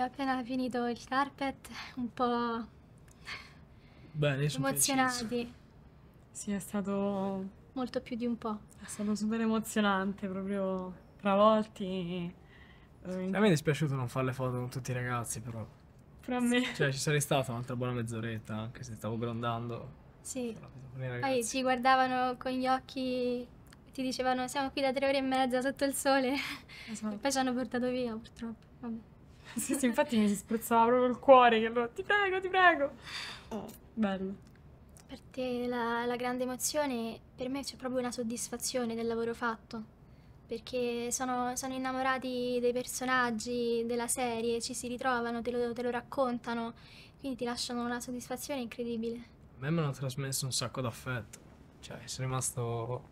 abbiamo appena finito il carpet, un po' Bene, emozionati. Piaciuto. Sì, è stato... Molto più di un po'. È stato super emozionante, proprio travolti. Eh, a me è dispiaciuto non fare le foto con tutti i ragazzi, però. Però me. Cioè, ci sarei stata un'altra buona mezz'oretta, anche se stavo grondando. Sì. Cioè, poi ci guardavano con gli occhi ti dicevano siamo qui da tre ore e mezza sotto il sole. Esatto. E poi ci hanno portato via, purtroppo. Vabbè. Sì, sì, infatti mi si spruzzava proprio il cuore, che allora ti prego, ti prego. Oh. Bello. Per te la, la grande emozione, per me c'è proprio una soddisfazione del lavoro fatto perché sono, sono, innamorati dei personaggi della serie, ci si ritrovano, te lo, te lo, raccontano, quindi ti lasciano una soddisfazione incredibile. A me mi hanno trasmesso un sacco d'affetto, cioè sono rimasto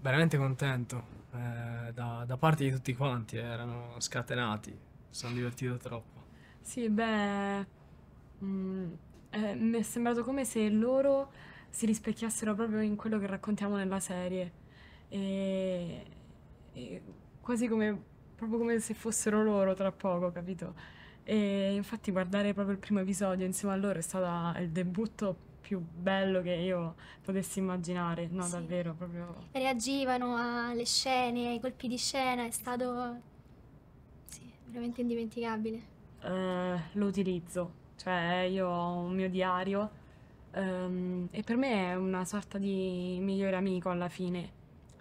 veramente contento eh, da, da, parte di tutti quanti, erano scatenati, sono divertito troppo. Sì, beh, mh, mm, eh, mi è sembrato come se loro si rispecchiassero proprio in quello che raccontiamo nella serie. E, e quasi come, proprio come se fossero loro tra poco, capito? E infatti guardare proprio il primo episodio insieme a loro è stato il debutto più bello che io potessi immaginare, no, sì. davvero, proprio... Reagivano alle scene, ai colpi di scena, è stato veramente indimenticabile. Eh, lo utilizzo, cioè io ho un mio diario ehm, e per me è una sorta di migliore amico alla fine.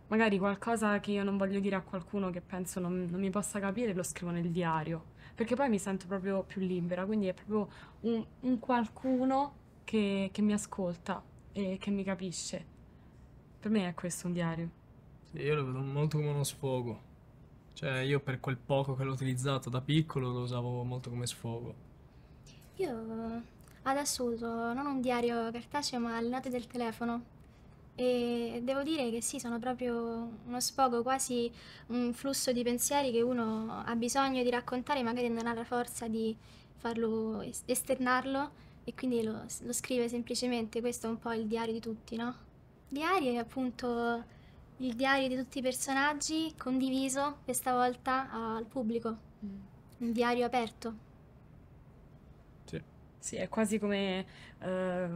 Magari qualcosa che io non voglio dire a qualcuno che penso non, non mi possa capire lo scrivo nel diario, perché poi mi sento proprio più libera, quindi è proprio un, un qualcuno che, che mi ascolta e che mi capisce. Per me è questo un diario. Sì, io lo vedo molto come uno sfogo cioè, io per quel poco che l'ho utilizzato da piccolo lo usavo molto come sfogo. Io adesso uso non un diario cartaceo, ma le note del telefono. E devo dire che sì, sono proprio uno sfogo, quasi un flusso di pensieri che uno ha bisogno di raccontare, magari non ha la forza di farlo esternarlo e quindi lo, lo scrive semplicemente. Questo è un po' il diario di tutti, no? Diario è appunto il diario di tutti i personaggi condiviso questa volta al pubblico. Mm. Un diario aperto. Sì. Sì, è quasi come eh,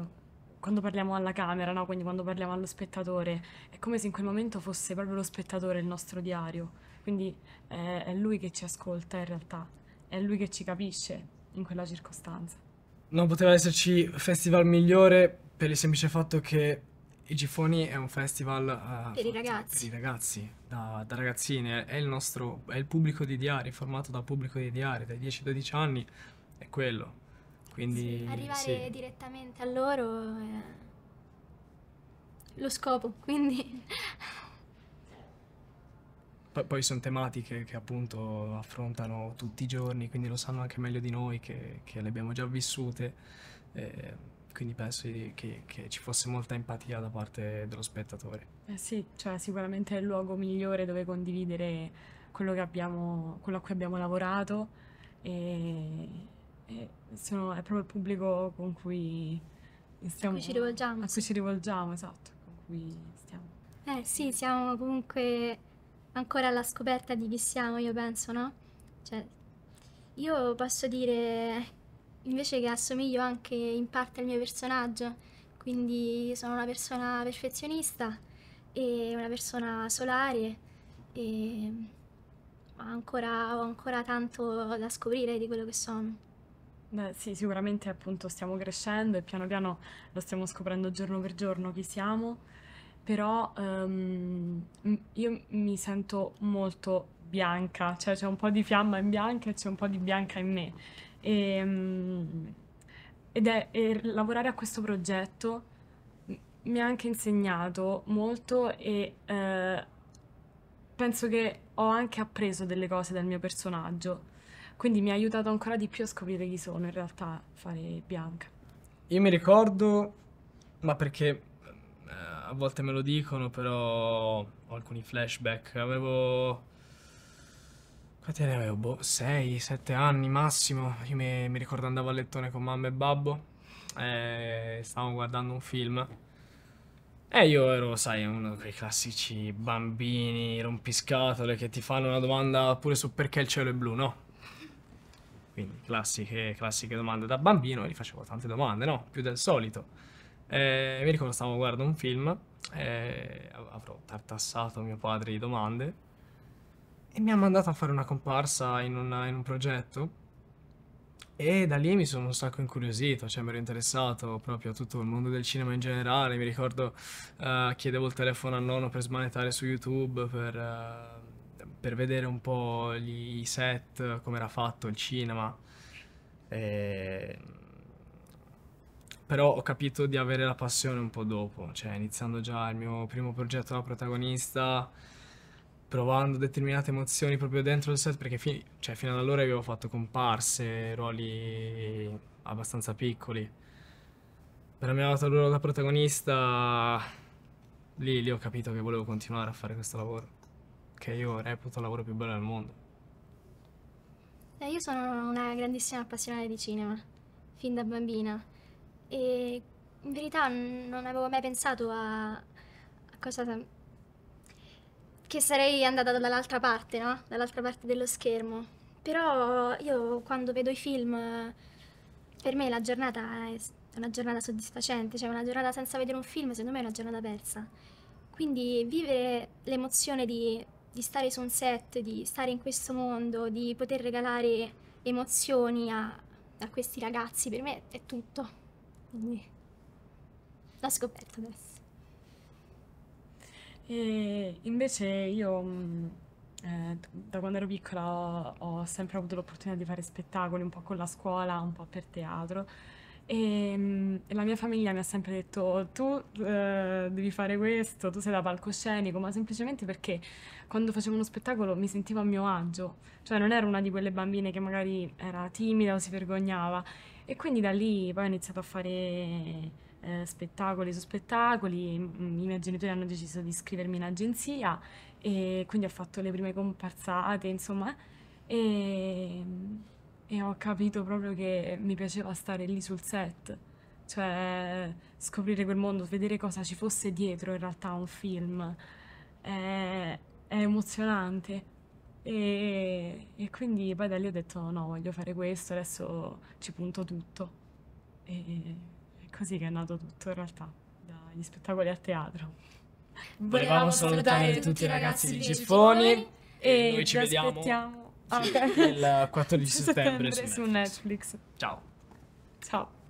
quando parliamo alla camera, no? Quindi quando parliamo allo spettatore. È come se in quel momento fosse proprio lo spettatore il nostro diario. Quindi eh, è lui che ci ascolta in realtà, è lui che ci capisce in quella circostanza. Non poteva esserci festival migliore per il semplice fatto che i Gifoni è un festival uh, per, i ragazzi. per i ragazzi, da, da ragazzine, è il, nostro, è il pubblico di diari, formato dal pubblico di diari, dai 10-12 anni, è quello. Quindi, sì, arrivare sì. direttamente a loro è lo scopo, quindi... P poi sono tematiche che appunto affrontano tutti i giorni, quindi lo sanno anche meglio di noi che, che le abbiamo già vissute. Eh, quindi penso che, che, ci fosse molta empatia da parte dello spettatore. Eh sì, cioè sicuramente è il luogo migliore dove condividere quello, abbiamo, quello a cui abbiamo lavorato e, e sono, è proprio il pubblico con cui stiamo... A cui ci rivolgiamo. A cui ci rivolgiamo, esatto, con cui stiamo. Eh sì, siamo comunque ancora alla scoperta di chi siamo, io penso, no? Cioè, io posso dire invece che assomiglio anche in parte al mio personaggio, quindi sono una persona perfezionista e una persona solare e ancora, ho ancora tanto da scoprire di quello che sono. Beh, sì, sicuramente appunto stiamo crescendo e piano piano lo stiamo scoprendo giorno per giorno chi siamo, però um, io mi sento molto bianca, cioè c'è un po' di fiamma in bianca e c'è un po' di bianca in me e, ehm, ed è, e lavorare a questo progetto mi ha anche insegnato molto e eh, penso che ho anche appreso delle cose dal mio personaggio. Quindi mi ha aiutato ancora di più a scoprire chi sono in realtà fare Bianca. Io mi ricordo, ma perché eh, a volte me lo dicono, però ho alcuni flashback. Avevo quanti ne avevo? Boh, 6, 7 anni massimo. Io mi, mi, ricordo andavo a lettone con mamma e babbo. E stavamo guardando un film. E io ero, sai, uno di quei classici bambini rompiscatole che ti fanno una domanda pure su perché il cielo è blu, no? Quindi classiche, classiche domande da bambino, e gli facevo tante domande, no? Più del solito. E mi ricordo stavamo guardando un film, e avrò tartassato mio padre di domande, e mi ha mandato a fare una comparsa in, una, in un progetto e da lì mi sono un sacco incuriosito, cioè mi ero interessato proprio a tutto il mondo del cinema in generale, mi ricordo uh, chiedevo il telefono a nonno per smanettare su YouTube, per, uh, per vedere un po' gli, i set, come era fatto il cinema. E... Però ho capito di avere la passione un po' dopo, cioè iniziando già il mio primo progetto da protagonista, provando determinate emozioni proprio dentro il set, perché fi cioè, fino ad allora avevo fatto comparse, ruoli abbastanza piccoli. Per la mia volta il ruolo da protagonista, lì, lì ho capito che volevo continuare a fare questo lavoro, che io reputo il lavoro più bello del mondo. Eh, io sono una grandissima appassionata di cinema, fin da bambina, e in verità non avevo mai pensato a, a cosa che sarei andata dall'altra parte, no? Dall'altra parte dello schermo. Però io quando vedo i film, per me la giornata è una giornata soddisfacente, cioè una giornata senza vedere un film secondo me è una giornata persa. Quindi vivere l'emozione di, di stare su un set, di stare in questo mondo, di poter regalare emozioni a, a questi ragazzi, per me è tutto. Quindi l'ho scoperto adesso. E invece io, mm, eh, da quando ero piccola, ho sempre avuto l'opportunità di fare spettacoli, un po' con la scuola, un po' per teatro. E, e mm, la mia famiglia mi ha sempre detto: Tu eh, devi fare questo, tu sei da palcoscenico, ma semplicemente perché quando facevo uno spettacolo mi sentivo a mio agio, cioè non ero una di quelle bambine che magari era timida o si vergognava. E quindi da lì poi ho iniziato a fare eh, spettacoli su spettacoli, i miei genitori hanno deciso di iscrivermi in agenzia e quindi ho fatto le prime comparsate, insomma, e, e ho capito proprio che mi piaceva stare lì sul set, cioè scoprire quel mondo, vedere cosa ci fosse dietro in realtà a un film, è, è emozionante. E, e, quindi poi da lì ho detto no, voglio fare questo, adesso ci punto tutto. E, così che è nato tutto in realtà, dagli spettacoli a teatro. Volevamo salutare tutti i ragazzi di Giffoni e noi ci vediamo ah, okay. il 14 settembre, settembre su Netflix. Su Netflix. Ciao. Ciao.